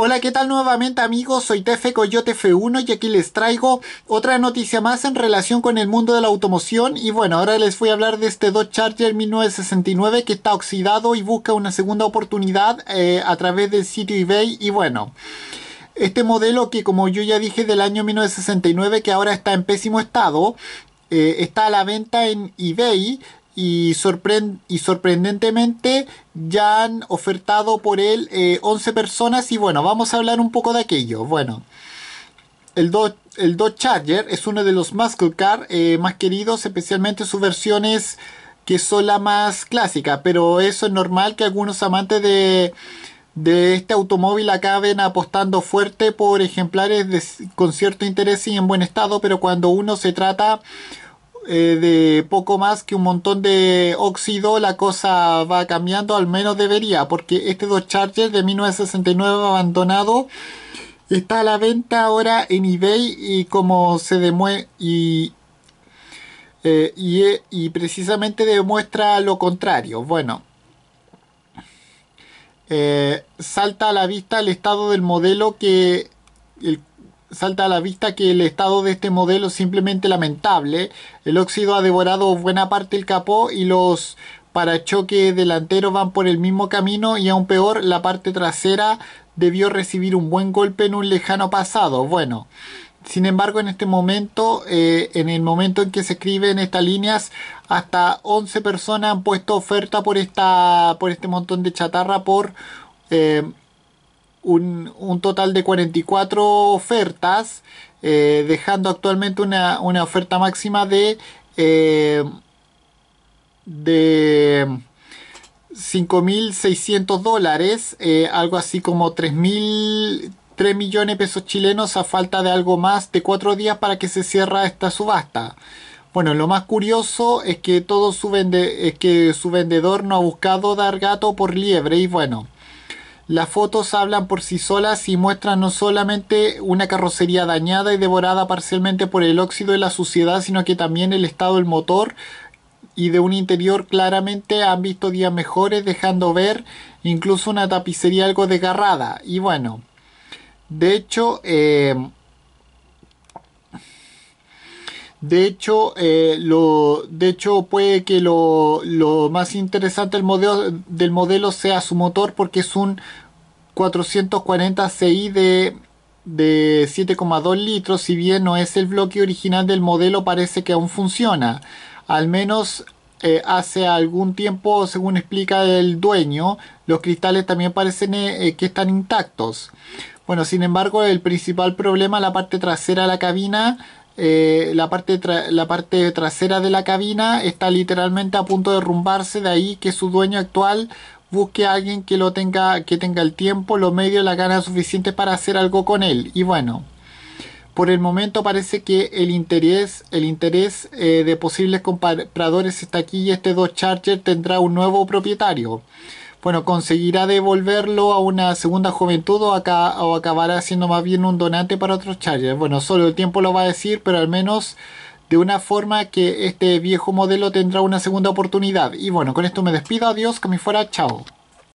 Hola, ¿qué tal nuevamente amigos? Soy Tefe Coyote F1 y aquí les traigo otra noticia más en relación con el mundo de la automoción y bueno, ahora les voy a hablar de este Dodge Charger 1969 que está oxidado y busca una segunda oportunidad eh, a través del sitio eBay y bueno... Este modelo que como yo ya dije del año 1969 que ahora está en pésimo estado, eh, está a la venta en eBay y, y sorprendentemente ya han ofertado por él 11 eh, personas y bueno, vamos a hablar un poco de aquello. Bueno, el, Dodge, el Charger es uno de los muscle car eh, más queridos, especialmente sus versiones que son la más clásica, pero eso es normal que algunos amantes de, de este automóvil acaben apostando fuerte por ejemplares con cierto interés y en buen estado, pero cuando uno se trata eh, de poco más que un montón de óxido, la cosa va cambiando, al menos debería, porque este dos Charger de 1969 abandonado está a la venta ahora en eBay y como se demuestra y, eh, eh, y, precisamente demuestra lo contrario. Bueno, salta a la vista el estado del modelo que el salta a la vista que el estado de este modelo es simplemente lamentable. El óxido ha devorado buena parte el capó y los parachoques delanteros van por el mismo camino y aún peor, la parte trasera debió recibir un buen golpe en un lejano pasado. Bueno, sin embargo, en este momento, eh, en el momento en que se escriben estas líneas, hasta 11 personas han puesto oferta por, esta, por este montón de chatarra por... Eh, un, total de 44 ofertas, eh, dejando actualmente una, oferta máxima de, 5.600 eh, dólares, eh, algo así como 3.000 3 millones de pesos chilenos a falta de algo más de 4 días para que se cierra esta subasta. Bueno, lo más curioso es que todo su, vende, es que su vendedor no ha buscado dar gato por liebre y bueno, las fotos hablan por sí solas y muestran no solamente una carrocería dañada y devorada parcialmente por el óxido y la suciedad, sino que también el estado del motor y de un interior claramente han visto días mejores, dejando ver incluso una tapicería algo desgarrada. Y bueno, de hecho, eh, de hecho, eh, lo, de hecho puede que lo, más interesante del modelo, del modelo, sea su motor porque es un 440 CI de, 7,2 litros. Si bien no es el bloque original del modelo, parece que aún funciona. Al menos eh, hace algún tiempo, según explica el dueño, los cristales también parecen eh, que están intactos. Bueno, sin embargo, el principal problema, la parte trasera de la cabina, eh, la, parte la parte trasera de la cabina está literalmente a punto de derrumbarse, de ahí que su dueño actual busque a alguien que lo tenga, que tenga el tiempo, los medios, las ganas suficientes para hacer algo con él. Y bueno, por el momento parece que el interés, el interés eh, de posibles compradores está aquí y este 2 Charger tendrá un nuevo propietario bueno, conseguirá devolverlo a una segunda juventud o, acá, o acabará siendo más bien un donante para otros Chargers. Bueno, solo el tiempo lo va a decir, pero al menos de una forma que este viejo modelo tendrá una segunda oportunidad. Y bueno, con esto me despido, adiós, que me fuera, chao.